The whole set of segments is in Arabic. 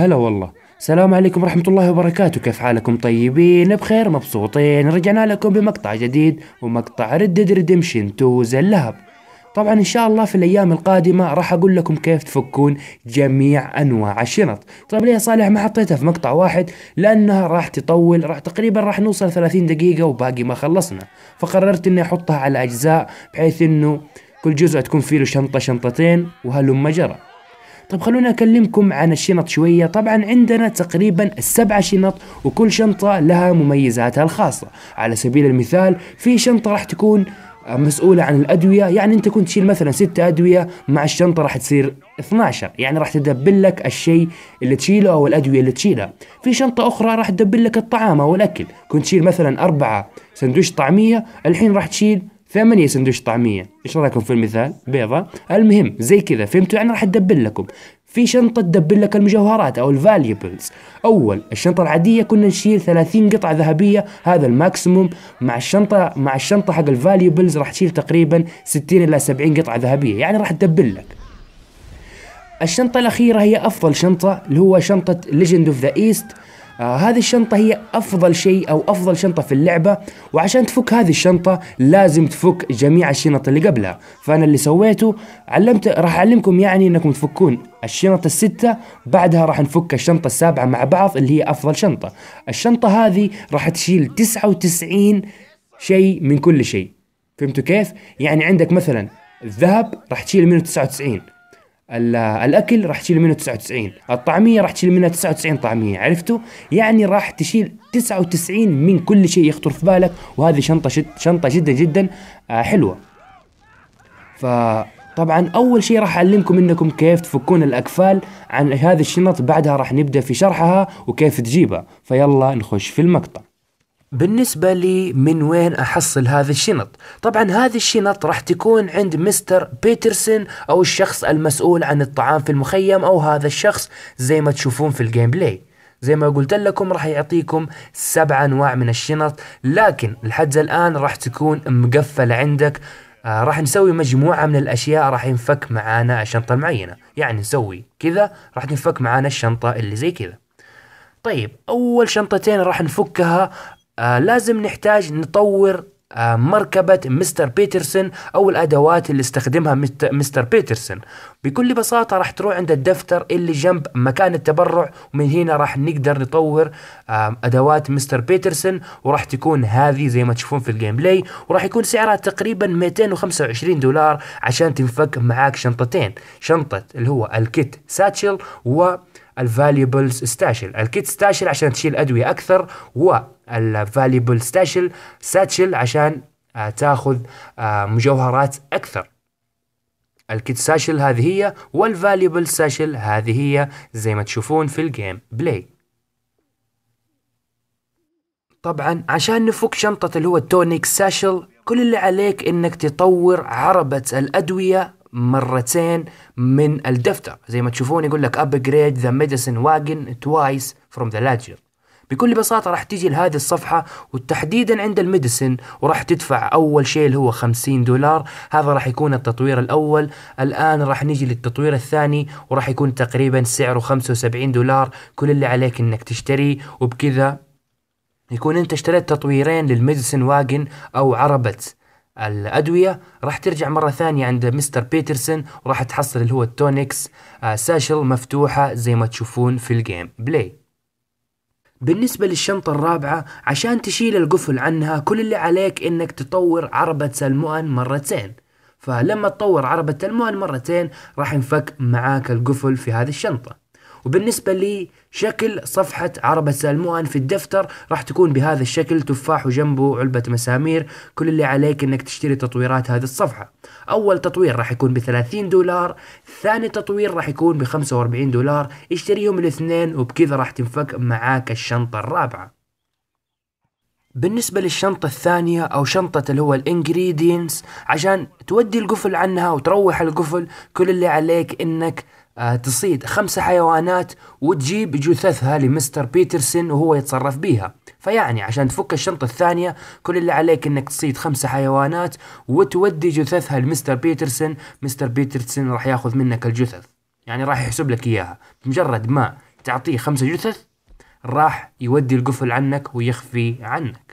هلا والله السلام عليكم ورحمة الله وبركاته كيف حالكم طيبين بخير مبسوطين رجعنا لكم بمقطع جديد ومقطع ردد ريديمشن 2 زي اللهب طبعا ان شاء الله في الايام القادمة راح اقول لكم كيف تفكون جميع انواع الشنط طيب ليه صالح ما حطيتها في مقطع واحد لانها راح تطول راح تقريبا راح نوصل 30 دقيقة وباقي ما خلصنا فقررت اني احطها على اجزاء بحيث انه كل جزء تكون فيه له شنطة شنطتين وهلم جرى طب خلونا اكلمكم عن الشنط شويه طبعا عندنا تقريبا السبعه شنط وكل شنطه لها مميزاتها الخاصه على سبيل المثال في شنطه راح تكون مسؤولة عن الأدوية يعني أنت كنت تشيل مثلا ستة أدوية مع الشنطة راح تصير 12 يعني راح تدبل لك الشيء اللي تشيله أو الأدوية اللي تشيلها في شنطة أخرى راح تدبل لك الطعام أو الأكل كنت تشيل مثلا أربعة سندويش طعمية الحين راح تشيل ثمانية سندويش طعمية ايش رايكم في المثال بيضة المهم زي كذا فهمتوا يعني راح تدبل لكم في شنطة تدبل لك المجوهرات أو الفاليبلز أول الشنطة العادية كنا نشيل 30 قطعة ذهبية هذا الماكسيموم مع الشنطة مع الشنطة حق الفاليبلز راح تشيل تقريبا 60 إلى 70 قطعة ذهبية يعني راح تدبل لك الشنطة الأخيرة هي أفضل شنطة اللي هو شنطة ليجند اوف ذا ايست آه هذه الشنطة هي أفضل شيء أو أفضل شنطة في اللعبة وعشان تفك هذه الشنطة لازم تفك جميع الشنط اللي قبلها فأنا اللي سويته علمت راح أعلمكم يعني أنكم تفكون الشنط الستة بعدها راح نفك الشنطة السابعة مع بعض اللي هي أفضل شنطة الشنطة هذه راح تشيل 99 شيء من كل شيء فهمتوا كيف؟ يعني عندك مثلا الذهب راح تشيل منه 99 الاكل راح تشيل منه 99 الطعميه راح تشيل منها 99 طعميه عرفتوا يعني راح تشيل 99 من كل شيء يخطر في بالك وهذه شنطه شد شنطه جدا جدا آه، حلوه فطبعا اول شيء راح اعلمكم انكم كيف تفكون الاكفال عن هذه الشنط بعدها راح نبدا في شرحها وكيف تجيبها فيلا نخش في المقطع بالنسبة لي من وين أحصل هذا الشنط طبعا هذه الشنط راح تكون عند مستر بيترسون أو الشخص المسؤول عن الطعام في المخيم أو هذا الشخص زي ما تشوفون في الجيم بلاي زي ما قلت لكم راح يعطيكم سبع أنواع من الشنط لكن لحد الآن راح تكون مقفلة عندك آه راح نسوي مجموعة من الأشياء راح ينفك معانا الشنطة المعينة يعني نسوي كذا راح تنفك معانا الشنطة اللي زي كذا طيب أول شنطتين راح نفكها آه لازم نحتاج نطور آه مركبة مستر بيترسون أو الأدوات اللي استخدمها مستر بيترسون بكل بساطة راح تروح عند الدفتر اللي جنب مكان التبرع ومن هنا راح نقدر نطور آه أدوات مستر بيترسون وراح تكون هذه زي ما تشوفون في الجيم بلاي وراح يكون سعرها تقريبا 225 دولار عشان تنفك معاك شنطتين شنطة اللي هو الكيت ساتشل و الفاليبلز ستاشل الكيت ستاشل عشان تشيل ادويه اكثر والفاليبل ستاشل ساتشل عشان آه، تاخذ آه، مجوهرات اكثر الكيت ساشل هذه هي والفاليبل ساشل هذه هي زي ما تشوفون في الجيم بلاي طبعا عشان نفك شنطة اللي هو التونيك ساشل كل اللي عليك انك تطور عربة الادوية مرتين من الدفتر زي ما تشوفون يقول لك upgrade the medicine wagon twice from the ledger بكل بساطة راح تيجي لهذه الصفحة وتحديدا عند الميديسن وراح تدفع أول شيء اللي هو 50 دولار هذا راح يكون التطوير الأول الآن راح نيجي للتطوير الثاني وراح يكون تقريبا سعره 75 دولار كل اللي عليك إنك تشتري وبكذا يكون انت اشتريت تطويرين للميديسن واجن او عربة الادويه راح ترجع مره ثانيه عند مستر بيترسون وراح تحصل اللي هو التونكس آه، ساشل مفتوحه زي ما تشوفون في الجيم بلاي بالنسبة للشنطة الرابعة عشان تشيل القفل عنها كل اللي عليك انك تطور عربة المؤن مرتين فلما تطور عربة المؤن مرتين راح ينفك معاك القفل في هذه الشنطة وبالنسبة لشكل صفحة عربة سلموان في الدفتر راح تكون بهذا الشكل تفاح وجنبه علبة مسامير كل اللي عليك انك تشتري تطويرات هذه الصفحة اول تطوير راح يكون ب 30 دولار ثاني تطوير راح يكون ب 45 دولار اشتريهم الاثنين وبكذا راح تنفك معاك الشنطة الرابعة بالنسبة للشنطة الثانية أو شنطة اللي هو الانجريدينس عشان تودي القفل عنها وتروح القفل كل اللي عليك إنك آه، تصيد خمسة حيوانات وتجيب جثثها لمستر بيترسون وهو يتصرف بيها فيعني عشان تفك الشنطة الثانية كل اللي عليك انك تصيد خمسة حيوانات وتودي جثثها لمستر بيترسون مستر بيترسون راح ياخذ منك الجثث يعني راح يحسب لك اياها بمجرد ما تعطيه خمسة جثث راح يودي القفل عنك ويخفي عنك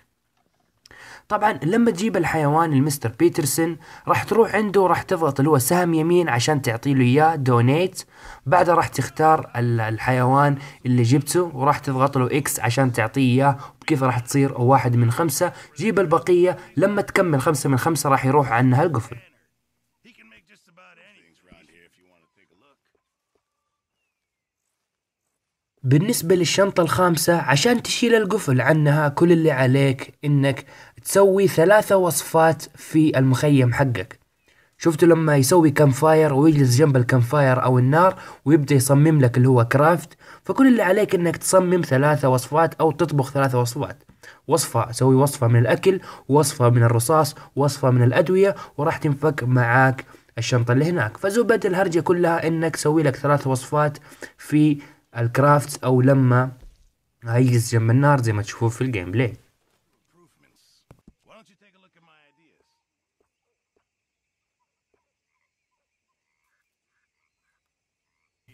طبعا لما تجيب الحيوان المستر بيترسون راح تروح عنده راح تضغط اللي هو سهم يمين عشان تعطي له اياه دونيت بعدها راح تختار الحيوان اللي جبته وراح تضغط له اكس عشان تعطيه اياه وبكذا راح تصير واحد من خمسة جيب البقية لما تكمل خمسة من خمسة راح يروح عنها القفل بالنسبة للشنطة الخامسة عشان تشيل القفل عنها كل اللي عليك انك تسوي ثلاثة وصفات في المخيم حقك شفتوا لما يسوي فاير ويجلس جنب فاير او النار ويبدا يصمم لك اللي هو كرافت فكل اللي عليك انك تصمم ثلاثة وصفات او تطبخ ثلاثة وصفات وصفة سوي وصفة من الاكل وصفة من الرصاص وصفة من الادوية وراح تنفك معاك الشنطة اللي هناك فزبد الهرجة كلها انك سوي لك ثلاث وصفات في الكرافت او لما هيجلس جنب النار زي ما تشوفوه في الجيم بلاي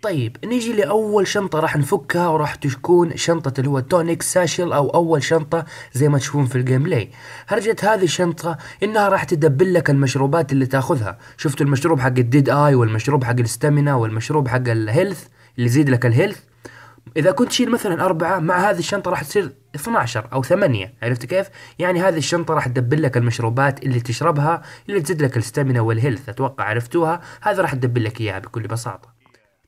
طيب نيجي لأول شنطة راح نفكها وراح تكون شنطة اللي هو تونيك ساشل أو أول شنطة زي ما تشوفون في الجيم بلاي هرجة هذه الشنطة إنها راح تدبل لك المشروبات اللي تاخذها شفتوا المشروب حق الديد آي والمشروب حق الستامينا والمشروب حق الهيلث اللي يزيد لك الهيلث إذا كنت تشيل مثلا أربعة مع هذه الشنطة راح تصير 12 أو 8 عرفت كيف؟ يعني هذه الشنطة راح تدبل لك المشروبات اللي تشربها اللي تزيد لك الستامينا والهيلث أتوقع عرفتوها هذا راح تدبل لك إياها بكل بساطة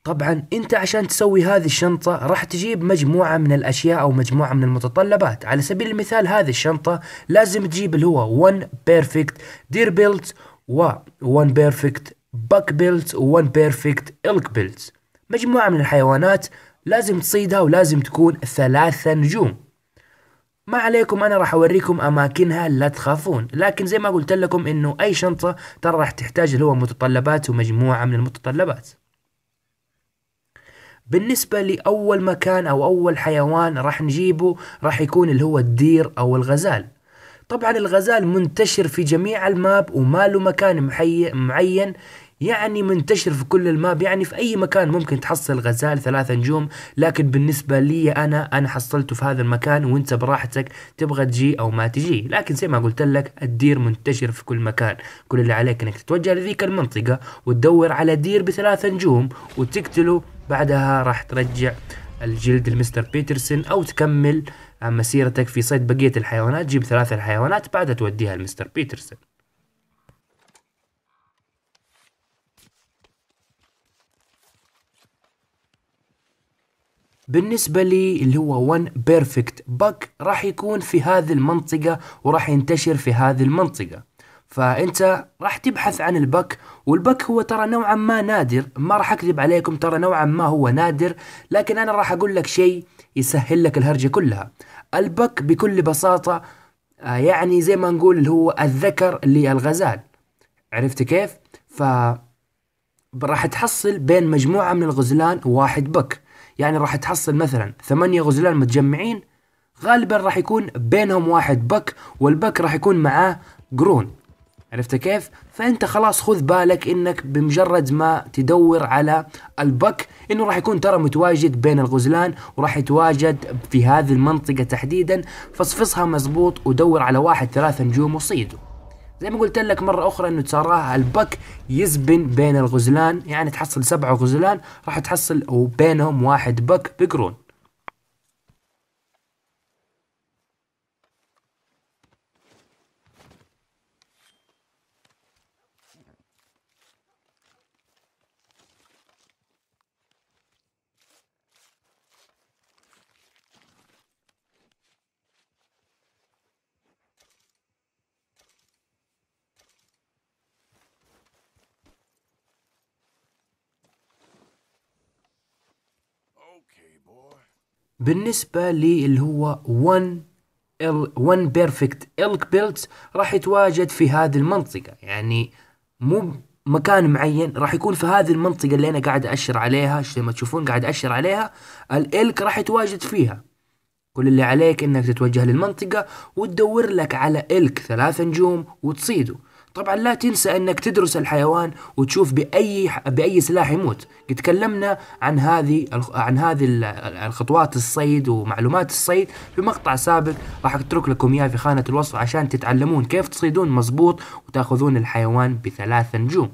طبعا انت عشان تسوي هذه الشنطة راح تجيب مجموعة من الاشياء او مجموعة من المتطلبات على سبيل المثال هذه الشنطة لازم تجيب اللي هو 1 بيرفكت دير بيلت و 1 بيرفكت باك بيلت و 1 بيرفكت الك بيلت مجموعة من الحيوانات لازم تصيدها ولازم تكون ثلاثة نجوم ما عليكم انا راح اوريكم اماكنها لا تخافون لكن زي ما قلت لكم انه اي شنطة ترى راح تحتاج اللي هو متطلبات ومجموعة من المتطلبات بالنسبة لأول مكان أو أول حيوان راح نجيبه راح يكون اللي هو الدير أو الغزال طبعا الغزال منتشر في جميع الماب وما له مكان محي... معين يعني منتشر في كل الماب يعني في أي مكان ممكن تحصل غزال ثلاثة نجوم لكن بالنسبة لي أنا أنا حصلته في هذا المكان وانت براحتك تبغى تجي أو ما تجي لكن زي ما قلت لك الدير منتشر في كل مكان كل اللي عليك أنك تتوجه لذيك المنطقة وتدور على دير بثلاثة نجوم وتقتله بعدها راح ترجع الجلد المستر بيترسون او تكمل مسيرتك في صيد بقيه الحيوانات جيب ثلاثة الحيوانات بعدها توديها لمستر بيترسون بالنسبة لي اللي هو 1 بيرفكت باك راح يكون في هذه المنطقة وراح ينتشر في هذه المنطقة فانت راح تبحث عن البك والبك هو ترى نوعا ما نادر ما راح اكذب عليكم ترى نوعا ما هو نادر لكن انا راح اقول لك شيء يسهل لك الهرجة كلها البك بكل بساطة آه، يعني زي ما نقول اللي هو الذكر للغزال عرفت كيف؟ ف راح تحصل بين مجموعة من الغزلان واحد بك يعني راح تحصل مثلا ثمانية غزلان متجمعين غالبا راح يكون بينهم واحد بك والبك راح يكون معاه قرون عرفت كيف؟ فانت خلاص خذ بالك انك بمجرد ما تدور على البك انه راح يكون ترى متواجد بين الغزلان وراح يتواجد في هذه المنطقة تحديدا فصفصها مزبوط ودور على واحد ثلاثة نجوم وصيده زي ما قلت لك مرة أخرى إنه تراها البك يزبن بين الغزلان يعني تحصل سبعة غزلان راح تحصل وبينهم واحد بك بقرون بالنسبة للي هو 1 1 بيرفكت إلك بيلت راح يتواجد في هذه المنطقة يعني مو مكان معين راح يكون في هذه المنطقة اللي أنا قاعد أشر عليها زي ما تشوفون قاعد أشر عليها الإلك راح يتواجد فيها كل اللي عليك إنك تتوجه للمنطقة وتدور لك على إلك ثلاث نجوم وتصيده طبعا لا تنسى انك تدرس الحيوان وتشوف باي باي سلاح يموت قد تكلمنا عن هذه عن هذه الخطوات الصيد ومعلومات الصيد في مقطع سابق راح اترك لكم اياه في خانه الوصف عشان تتعلمون كيف تصيدون مزبوط وتاخذون الحيوان بثلاث نجوم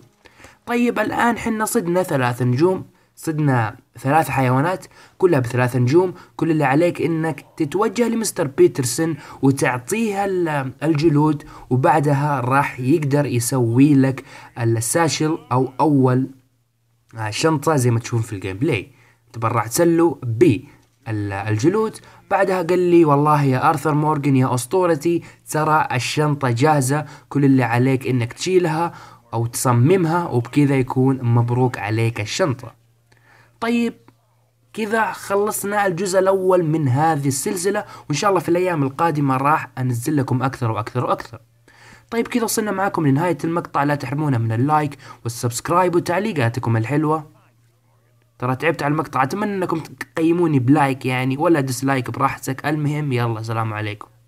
طيب الان حنا صدنا ثلاث نجوم صدنا ثلاث حيوانات كلها بثلاث نجوم كل اللي عليك انك تتوجه لمستر بيترسون وتعطيها الجلود وبعدها راح يقدر يسوي لك الساشل او اول آه، شنطة زي ما تشوفون في الجيم بلاي تبرع تسلو بي الجلود بعدها قال لي والله يا ارثر مورجن يا اسطورتي ترى الشنطة جاهزة كل اللي عليك انك تشيلها او تصممها وبكذا يكون مبروك عليك الشنطة طيب كذا خلصنا الجزء الأول من هذه السلسلة وإن شاء الله في الأيام القادمة راح أنزل لكم أكثر وأكثر وأكثر طيب كذا وصلنا معكم لنهاية المقطع لا تحرمونا من اللايك والسبسكرايب وتعليقاتكم الحلوة ترى تعبت على المقطع أتمنى أنكم تقيموني بلايك يعني ولا ديسلايك براحتك المهم يلا سلام عليكم